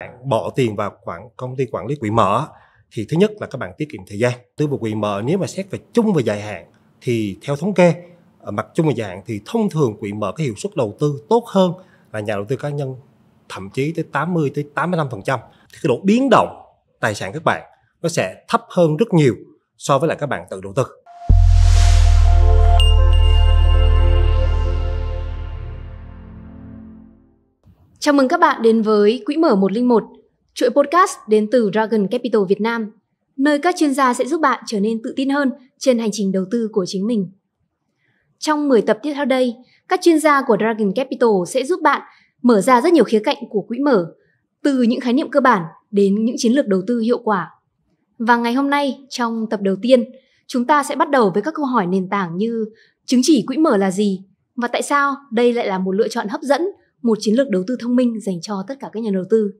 bạn bỏ tiền vào quản công ty quản lý quỹ mở thì thứ nhất là các bạn tiết kiệm thời gian đối với quỹ mở nếu mà xét về chung và dài hạn thì theo thống kê ở mặt chung và dài hạn thì thông thường quỹ mở cái hiệu suất đầu tư tốt hơn là nhà đầu tư cá nhân thậm chí tới 80 tới 85% thì cái độ biến động tài sản các bạn nó sẽ thấp hơn rất nhiều so với lại các bạn tự đầu tư Chào mừng các bạn đến với Quỹ mở 101, chuỗi podcast đến từ Dragon Capital Việt Nam, nơi các chuyên gia sẽ giúp bạn trở nên tự tin hơn trên hành trình đầu tư của chính mình. Trong 10 tập tiếp theo đây, các chuyên gia của Dragon Capital sẽ giúp bạn mở ra rất nhiều khía cạnh của quỹ mở, từ những khái niệm cơ bản đến những chiến lược đầu tư hiệu quả. Và ngày hôm nay, trong tập đầu tiên, chúng ta sẽ bắt đầu với các câu hỏi nền tảng như chứng chỉ quỹ mở là gì và tại sao đây lại là một lựa chọn hấp dẫn một chiến lược đầu tư thông minh dành cho tất cả các nhà đầu tư.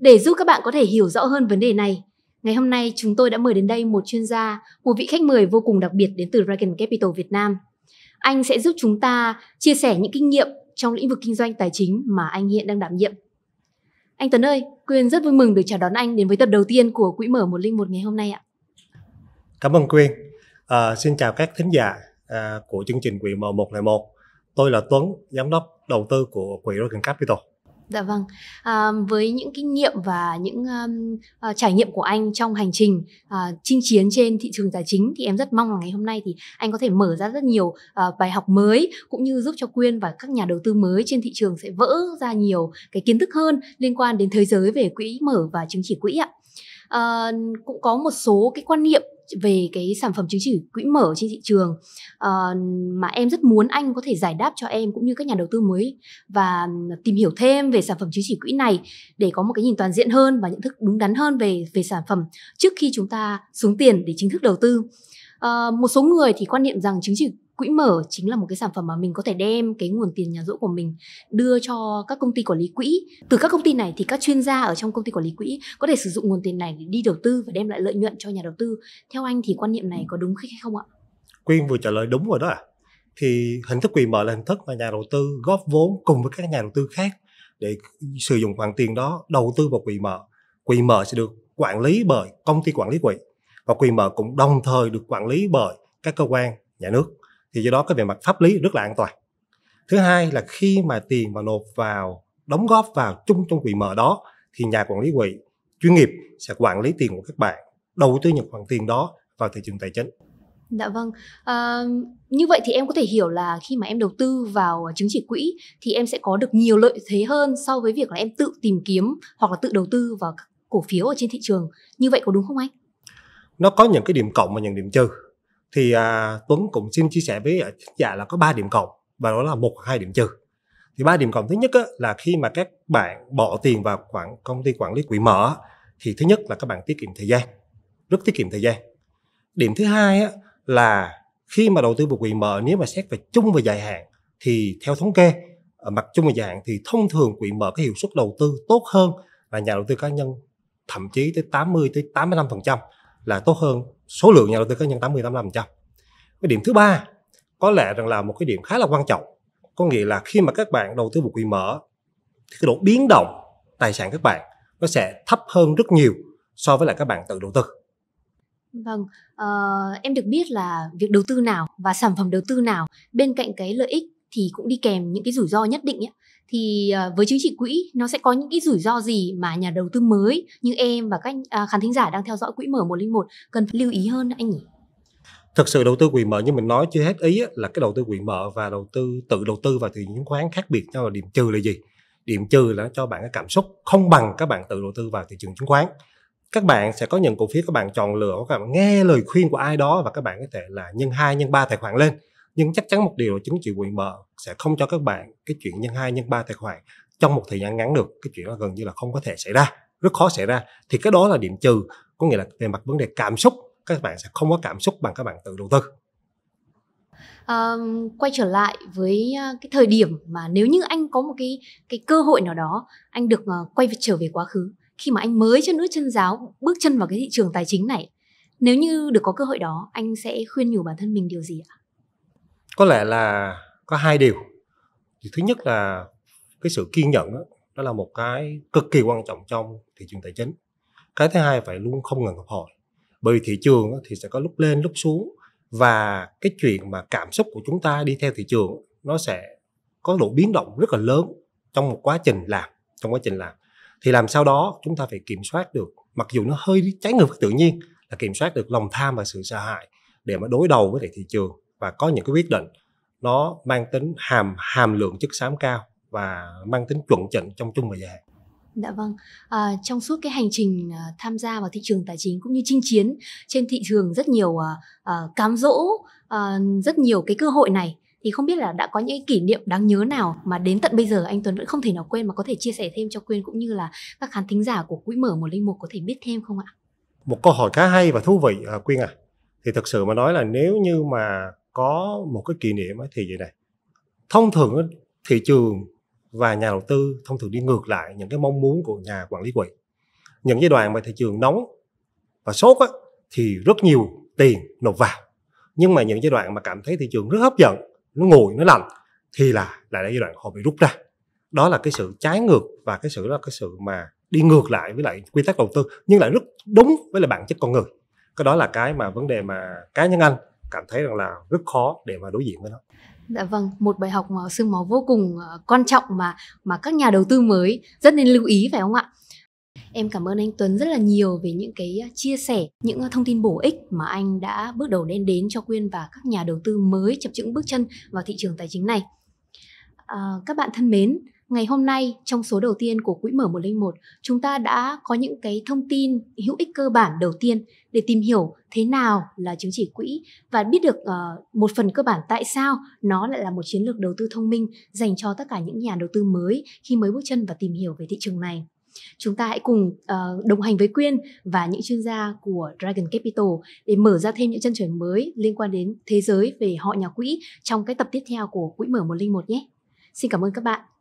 Để giúp các bạn có thể hiểu rõ hơn vấn đề này, ngày hôm nay chúng tôi đã mời đến đây một chuyên gia, một vị khách mời vô cùng đặc biệt đến từ Dragon Capital Việt Nam. Anh sẽ giúp chúng ta chia sẻ những kinh nghiệm trong lĩnh vực kinh doanh tài chính mà anh hiện đang đảm nhiệm. Anh Tuấn ơi, Quyên rất vui mừng được chào đón anh đến với tập đầu tiên của Quỹ Mở 101 ngày hôm nay ạ. Cảm ơn Quyên. À, xin chào các thính giả à, của chương trình Quỹ Mở 101. Tôi là Tuấn, giám đốc đầu tư của quỹ Rogan Capital. Dạ vâng. À, với những kinh nghiệm và những um, uh, trải nghiệm của anh trong hành trình uh, chinh chiến trên thị trường tài chính thì em rất mong là ngày hôm nay thì anh có thể mở ra rất nhiều uh, bài học mới cũng như giúp cho Quyên và các nhà đầu tư mới trên thị trường sẽ vỡ ra nhiều cái kiến thức hơn liên quan đến thế giới về quỹ mở và chứng chỉ quỹ ạ uh, cũng có một số cái quan niệm về cái sản phẩm chứng chỉ quỹ mở trên thị trường uh, mà em rất muốn anh có thể giải đáp cho em cũng như các nhà đầu tư mới và tìm hiểu thêm về sản phẩm chứng chỉ quỹ này để có một cái nhìn toàn diện hơn và nhận thức đúng đắn hơn về về sản phẩm trước khi chúng ta xuống tiền để chính thức đầu tư uh, một số người thì quan niệm rằng chứng chỉ quỹ mở chính là một cái sản phẩm mà mình có thể đem cái nguồn tiền nhà rỗ của mình đưa cho các công ty quản lý quỹ từ các công ty này thì các chuyên gia ở trong công ty quản lý quỹ có thể sử dụng nguồn tiền này để đi đầu tư và đem lại lợi nhuận cho nhà đầu tư theo anh thì quan niệm này có đúng hay không ạ quyên vừa trả lời đúng rồi đó ạ à. thì hình thức quỹ mở là hình thức mà nhà đầu tư góp vốn cùng với các nhà đầu tư khác để sử dụng khoản tiền đó đầu tư vào quỹ mở quỹ mở sẽ được quản lý bởi công ty quản lý quỹ và quỹ mở cũng đồng thời được quản lý bởi các cơ quan nhà nước thì do đó cái về mặt pháp lý rất là an toàn thứ hai là khi mà tiền mà nộp vào đóng góp vào chung trong quỹ mở đó thì nhà quản lý quỹ chuyên nghiệp sẽ quản lý tiền của các bạn đầu tư những khoản tiền đó vào thị trường tài chính Dạ vâng. À, như vậy thì em có thể hiểu là khi mà em đầu tư vào chứng chỉ quỹ thì em sẽ có được nhiều lợi thế hơn so với việc là em tự tìm kiếm hoặc là tự đầu tư vào các cổ phiếu ở trên thị trường. Như vậy có đúng không anh? Nó có những cái điểm cộng và những điểm trừ thì à, Tuấn cũng xin chia sẻ với à, khán giả là có 3 điểm cộng và đó là một hai điểm trừ thì ba điểm cộng thứ nhất á, là khi mà các bạn bỏ tiền vào quản công ty quản lý quỹ mở thì thứ nhất là các bạn tiết kiệm thời gian rất tiết kiệm thời gian điểm thứ hai á, là khi mà đầu tư vào quỹ mở nếu mà xét về chung và dài hạn thì theo thống kê ở mặt chung và dài hạn thì thông thường quỹ mở cái hiệu suất đầu tư tốt hơn là nhà đầu tư cá nhân thậm chí tới 80 tới 85% là tốt hơn số lượng nhà đầu tư cá nhân 80 85%. Cái điểm thứ ba có lẽ rằng là một cái điểm khá là quan trọng. Có nghĩa là khi mà các bạn đầu tư một quỹ mở thì cái độ biến động tài sản các bạn nó sẽ thấp hơn rất nhiều so với lại các bạn tự đầu tư. Vâng, uh, em được biết là việc đầu tư nào và sản phẩm đầu tư nào bên cạnh cái lợi ích thì cũng đi kèm những cái rủi ro nhất định ấy thì ờ, với chứng chỉ quỹ nó sẽ có những cái rủi ro gì mà nhà đầu tư mới như em và các à, khán thính giả đang theo dõi quỹ mở 101 cần lưu ý hơn anh nhỉ? thực sự đầu tư quyền mở như mình nói chưa hết ý là cái đầu tư quyền mở và đầu tư tự đầu tư vào thị trường chứng khoán khác biệt nhau là điểm trừ là gì điểm trừ là cho bạn cái cảm xúc không bằng các bạn tự đầu tư vào thị trường chứng khoán các bạn sẽ có những cổ phiếu các bạn chọn lựa các bạn nghe lời khuyên của ai đó và các bạn có thể là nhân hai nhân ba tài khoản lên nhưng chắc chắn một điều là chứng chỉ quyền mở sẽ không cho các bạn cái chuyện nhân hai nhân ba tài khoản trong một thời gian ngắn được cái chuyện đó gần như là không có thể xảy ra rất khó xảy ra thì cái đó là điểm trừ có nghĩa là về mặt vấn đề cảm xúc các bạn sẽ không có cảm xúc bằng các bạn tự đầu tư um, quay trở lại với ờ, cái thời điểm mà nếu như anh có một cái cái cơ hội nào đó anh được uh, quay trở về quá khứ khi mà anh mới chân nữa chân giáo bước chân vào cái thị trường tài chính này nếu như được có cơ hội đó anh sẽ khuyên nhủ bản thân mình điều gì ạ có lẽ là có hai điều thì thứ nhất là cái sự kiên nhẫn đó, đó là một cái cực kỳ quan trọng trong thị trường tài chính cái thứ hai phải luôn không ngừng học hỏi bởi thị trường thì sẽ có lúc lên lúc xuống và cái chuyện mà cảm xúc của chúng ta đi theo thị trường nó sẽ có độ biến động rất là lớn trong một quá trình làm trong quá trình làm thì làm sao đó chúng ta phải kiểm soát được mặc dù nó hơi trái ngược với tự nhiên là kiểm soát được lòng tham và sự sợ hại để mà đối đầu với thị trường và có những cái quyết định nó mang tính hàm hàm lượng chất xám cao và mang tính chuẩn chỉnh trong chung và dài hạn. Dạ vâng, à, trong suốt cái hành trình à, tham gia vào thị trường tài chính cũng như chinh chiến trên thị trường rất nhiều à, à, cám dỗ, à, rất nhiều cái cơ hội này thì không biết là đã có những kỷ niệm đáng nhớ nào mà đến tận bây giờ anh Tuấn vẫn không thể nào quên mà có thể chia sẻ thêm cho Quyên cũng như là các khán thính giả của Quỹ Mở 101 có thể biết thêm không ạ? Một câu hỏi khá hay và thú vị à, Quyên à. Thì thực sự mà nói là nếu như mà có một cái kỷ niệm ấy thì vậy này thông thường thị trường và nhà đầu tư thông thường đi ngược lại những cái mong muốn của nhà quản lý quỹ những giai đoạn mà thị trường nóng và sốt á, thì rất nhiều tiền nộp vào nhưng mà những giai đoạn mà cảm thấy thị trường rất hấp dẫn nó ngồi nó lạnh thì là lại là giai đoạn họ bị rút ra đó là cái sự trái ngược và cái sự đó là cái sự mà đi ngược lại với lại quy tắc đầu tư nhưng lại rất đúng với lại bản chất con người cái đó là cái mà vấn đề mà cá nhân anh cảm thấy rằng là rất khó để mà đối diện với nó Dạ vâng, một bài học mà xương máu vô cùng ờ, quan trọng mà mà các nhà đầu tư mới rất nên lưu ý phải không ạ? Em cảm ơn anh Tuấn rất là nhiều về những cái ờ, chia sẻ, những ờ, thông tin bổ ích mà anh đã bước đầu đem đến cho Quyên và các nhà đầu tư mới chập chững bước chân vào thị trường tài chính này. À, các bạn thân mến, Ngày hôm nay trong số đầu tiên của Quỹ Mở 101, chúng ta đã có những cái thông tin hữu ích cơ bản đầu tiên để tìm hiểu thế nào là chứng chỉ quỹ và biết được uh, một phần cơ bản tại sao nó lại là một chiến lược đầu tư thông minh dành cho tất cả những nhà đầu tư mới khi mới bước chân và tìm hiểu về thị trường này. Chúng ta hãy cùng uh, đồng hành với Quyên và những chuyên gia của Dragon Capital để mở ra thêm những chân trời mới liên quan đến thế giới về họ nhà quỹ trong cái tập tiếp theo của Quỹ Mở 101 nhé. Xin cảm ơn các bạn.